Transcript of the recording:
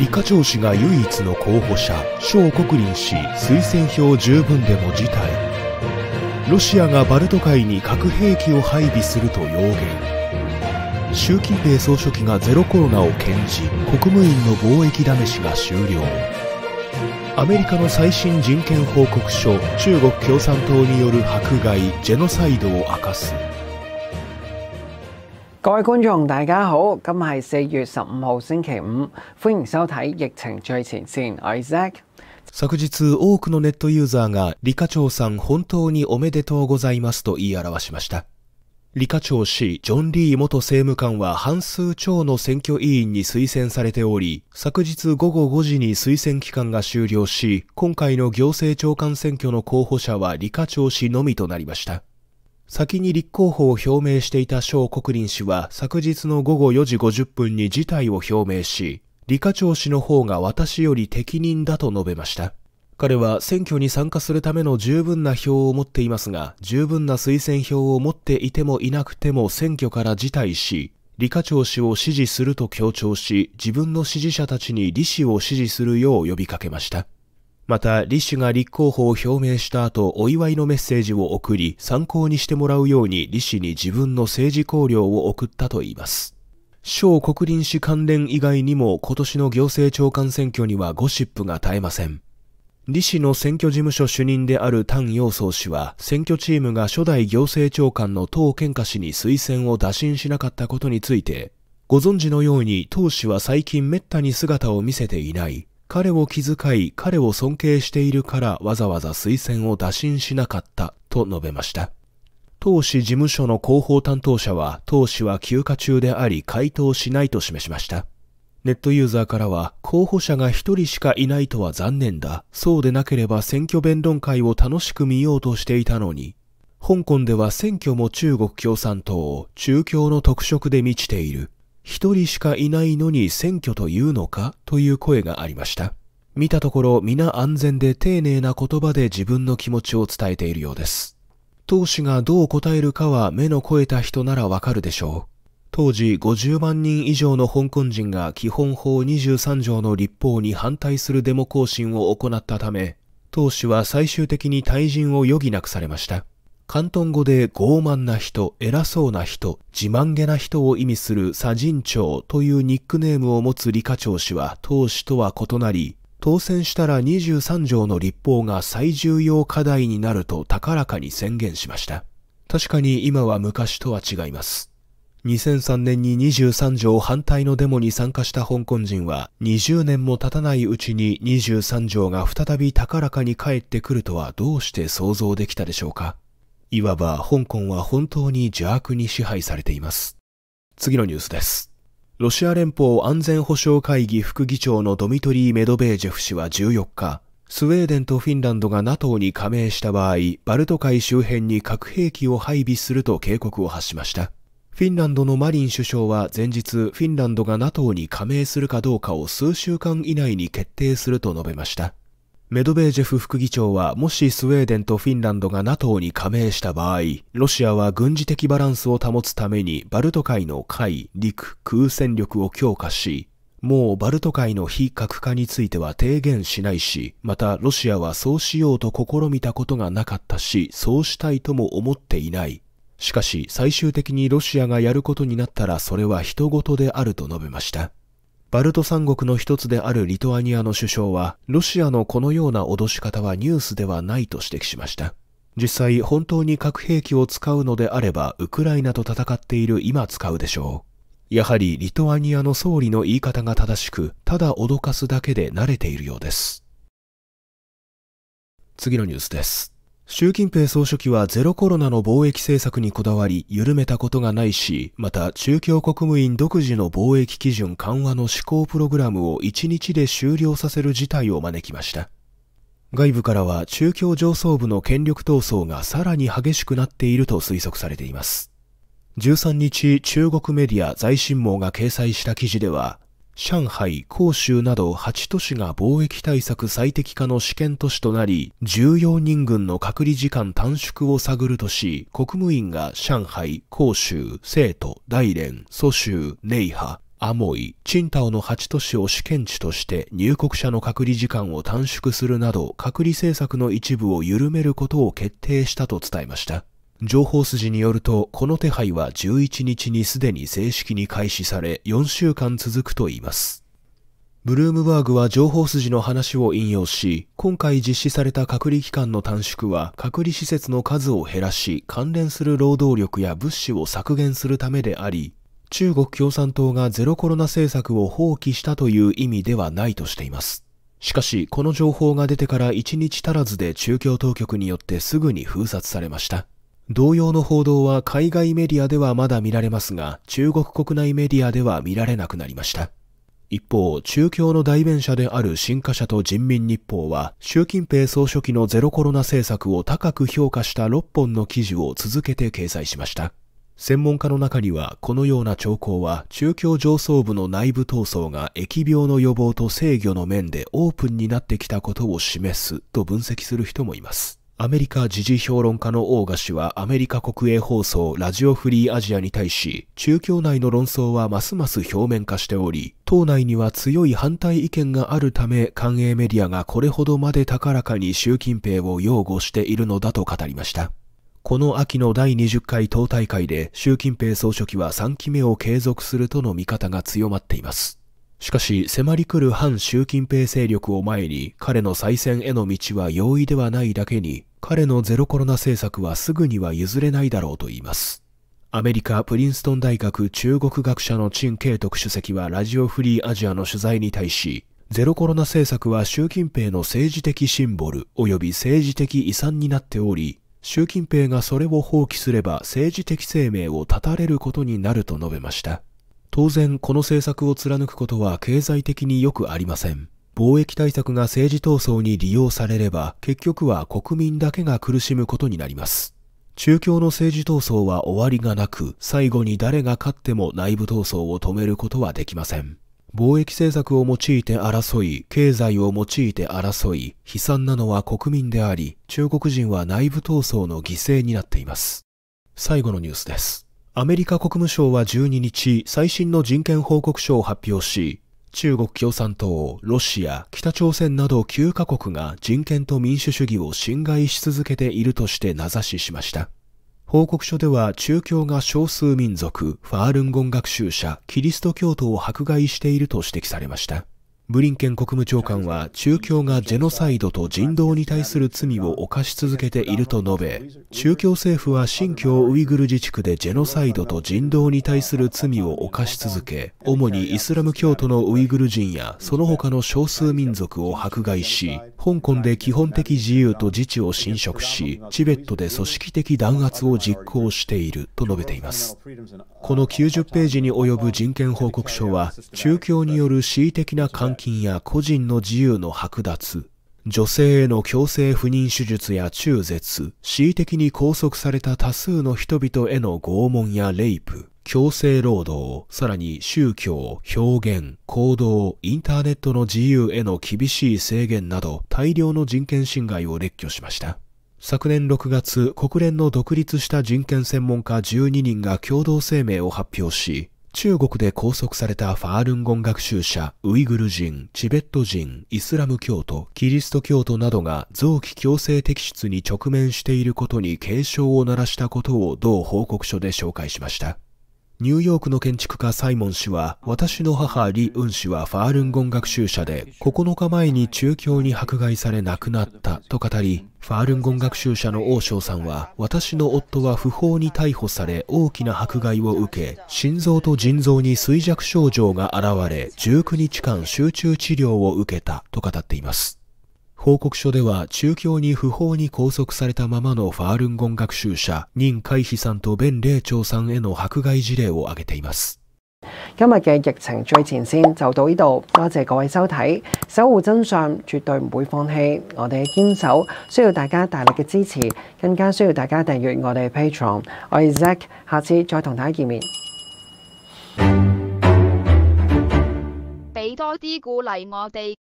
李家超氏が唯一の候補者小国林氏推薦票十分でも辞退ロシアがバルト海に核兵器を配備すると要言習近平総書記がゼロコロナを堅持国務院の貿易試しが終了アメリカの最新人権報告書中国共産党による迫害ジェノサイドを明かす各位观众大家好，今日系四月十五星期五，欢迎收睇《疫情最前线，我 Zack。昨日多くのネットユーザーが「李家超さん本当におめでとうございます」と言い表しました。李家超氏、ジョン・リー元政務官は半数超の選挙委員に推薦されており、昨日午後5時に推薦期間が終了し、今回の行政長官選挙の候補者は李家超氏のみとなりました。先に立候補を表明していた小国林氏は昨日の午後4時50分に事態を表明し、李家超氏の方が私より適任だと述べました。彼は選挙に参加するための十分な票を持っていますが、十分な推薦票を持っていてもいなくても選挙から辞退し、李家超氏を支持すると強調し、自分の支持者たちに李氏を支持するよう呼びかけました。また、李氏が立候補を表明した後、お祝いのメッセージを送り、参考にしてもらうように李氏に自分の政治考慮を送ったといいます。小国林氏関連以外にも今年の行政長官選挙にはゴシップが絶えません。李氏の選挙事務所主任である丹陽宗氏は、選挙チームが初代行政長官の唐健華氏に推薦を打診しなかったことについて、ご存知のように、唐氏は最近滅多に姿を見せていない。彼を気遣い、彼を尊敬しているからわざわざ推薦を打診しなかったと述べました。当氏事務所の広報担当者は、当氏は休暇中であり回答しないと示しました。ネットユーザーからは、候補者が一人しかいないとは残念だ。そうでなければ選挙弁論会を楽しく見ようとしていたのに。香港では選挙も中国共産党、中共の特色で満ちている。一人しかいないのに選挙というのかという声がありました。見たところ皆安全で丁寧な言葉で自分の気持ちを伝えているようです。当首がどう答えるかは目の肥えた人ならわかるでしょう。当時50万人以上の香港人が基本法23条の立法に反対するデモ行進を行ったため、党首は最終的に退陣を余儀なくされました。広東語で傲慢な人、偉そうな人、自慢げな人を意味する左人長というニックネームを持つ李家長氏は党首とは異なり、当選したら23条の立法が最重要課題になると高らかに宣言しました。確かに今は昔とは違います。2003年に23条反対のデモに参加した香港人は20年も経たないうちに23条が再び高らかに帰ってくるとはどうして想像できたでしょうかいわば香港は本当に邪悪に支配されています。次のニュースです。ロシア連邦安全保障会議副議長のドミトリー・メドベージェフ氏は14日、スウェーデンとフィンランドが NATO に加盟した場合、バルト海周辺に核兵器を配備すると警告を発しました。フィンランドのマリン首相は前日、フィンランドが NATO に加盟するかどうかを数週間以内に決定すると述べました。メドベージェフ副議長は、もしスウェーデンとフィンランドが NATO に加盟した場合、ロシアは軍事的バランスを保つためにバルト海の海、陸、空戦力を強化し、もうバルト海の非核化については提言しないし、またロシアはそうしようと試みたことがなかったし、そうしたいとも思っていない。しかし最終的にロシアがやることになったらそれは人事であると述べました。バルト三国の一つであるリトアニアの首相は、ロシアのこのような脅し方はニュースではないと指摘しました。実際、本当に核兵器を使うのであれば、ウクライナと戦っている今使うでしょう。やはり、リトアニアの総理の言い方が正しく、ただ脅かすだけで慣れているようです。次のニュースです。習近平総書記はゼロコロナの貿易政策にこだわり緩めたことがないし、また中共国務院独自の貿易基準緩和の施行プログラムを1日で終了させる事態を招きました。外部からは中共上層部の権力闘争がさらに激しくなっていると推測されています。13日、中国メディア財新網が掲載した記事では、上海、広州など8都市が貿易対策最適化の試験都市となり、14人軍の隔離時間短縮を探るとし、国務院が上海、広州、成都、大連、蘇州、寧波、アモイ、チンタオの8都市を試験地として入国者の隔離時間を短縮するなど隔離政策の一部を緩めることを決定したと伝えました。情報筋によると、この手配は11日にすでに正式に開始され、4週間続くといいます。ブルームバーグは情報筋の話を引用し、今回実施された隔離期間の短縮は、隔離施設の数を減らし、関連する労働力や物資を削減するためであり、中国共産党がゼロコロナ政策を放棄したという意味ではないとしています。しかし、この情報が出てから1日足らずで中共当局によってすぐに封殺されました。同様の報道は海外メディアではまだ見られますが、中国国内メディアでは見られなくなりました。一方、中共の代弁者である新華社と人民日報は、習近平総書記のゼロコロナ政策を高く評価した6本の記事を続けて掲載しました。専門家の中には、このような兆候は、中共上層部の内部闘争が疫病の予防と制御の面でオープンになってきたことを示すと分析する人もいます。アメリカ時事評論家のオーガ氏はアメリカ国営放送ラジオフリーアジアに対し、中共内の論争はますます表面化しており、党内には強い反対意見があるため、官営メディアがこれほどまで高らかに習近平を擁護しているのだと語りました。この秋の第20回党大会で習近平総書記は3期目を継続するとの見方が強まっています。しかし、迫り来る反習近平勢力を前に、彼の再選への道は容易ではないだけに、彼のゼロコロナ政策はすぐには譲れないだろうと言います。アメリカ・プリンストン大学中国学者の陳慶徳主席はラジオフリーアジアの取材に対し、ゼロコロナ政策は習近平の政治的シンボル及び政治的遺産になっており、習近平がそれを放棄すれば政治的生命を絶たれることになると述べました。当然、この政策を貫くことは経済的によくありません。貿易対策が政治闘争に利用されれば、結局は国民だけが苦しむことになります。中共の政治闘争は終わりがなく、最後に誰が勝っても内部闘争を止めることはできません。貿易政策を用いて争い、経済を用いて争い、悲惨なのは国民であり、中国人は内部闘争の犠牲になっています。最後のニュースです。アメリカ国務省は12日、最新の人権報告書を発表し、中国共産党、ロシア、北朝鮮など9カ国が人権と民主主義を侵害し続けているとして名指ししました。報告書では中共が少数民族、ファールンゴン学習者、キリスト教徒を迫害していると指摘されました。ブリンケン国務長官は中共がジェノサイドと人道に対する罪を犯し続けていると述べ、中共政府は新疆ウイグル自治区でジェノサイドと人道に対する罪を犯し続け、主にイスラム教徒のウイグル人やその他の少数民族を迫害し、香港で基本的自由と自治を侵食し、チベットで組織的弾圧を実行していると述べています。この90ページに及ぶ人権報告書は、中教による恣意的な監禁や個人の自由の剥奪、女性への強制不妊手術や中絶、恣意的に拘束された多数の人々への拷問やレイプ、強制労働、さらに宗教、表現、行動、インターネットの自由への厳しい制限など大量の人権侵害を列挙しました。昨年6月、国連の独立した人権専門家12人が共同声明を発表し、中国で拘束されたファールンゴン学習者、ウイグル人、チベット人、イスラム教徒、キリスト教徒などが臓器強制摘出に直面していることに警鐘を鳴らしたことを同報告書で紹介しました。ニューヨークの建築家サイモン氏は、私の母リ・ウン氏はファールンゴン学習者で、9日前に中共に迫害され亡くなったと語り、ファールンゴン学習者の王将さんは、私の夫は不法に逮捕され大きな迫害を受け、心臓と腎臓に衰弱症状が現れ、19日間集中治療を受けたと語っています。報告書では中共に不法に拘束されたままのファールンゴン学習者、任海飛さんと弁霊長さんへの迫害事例を挙げています。今日嘅疫情最前線就到呢度，多謝各位收睇。守護真相絕對唔會放棄，我哋嘅堅守需要大家大力嘅支持，更加需要大家訂閱我哋嘅 Patreon。我係 Zack，下次再同大家見面。俾多啲鼓勵我哋。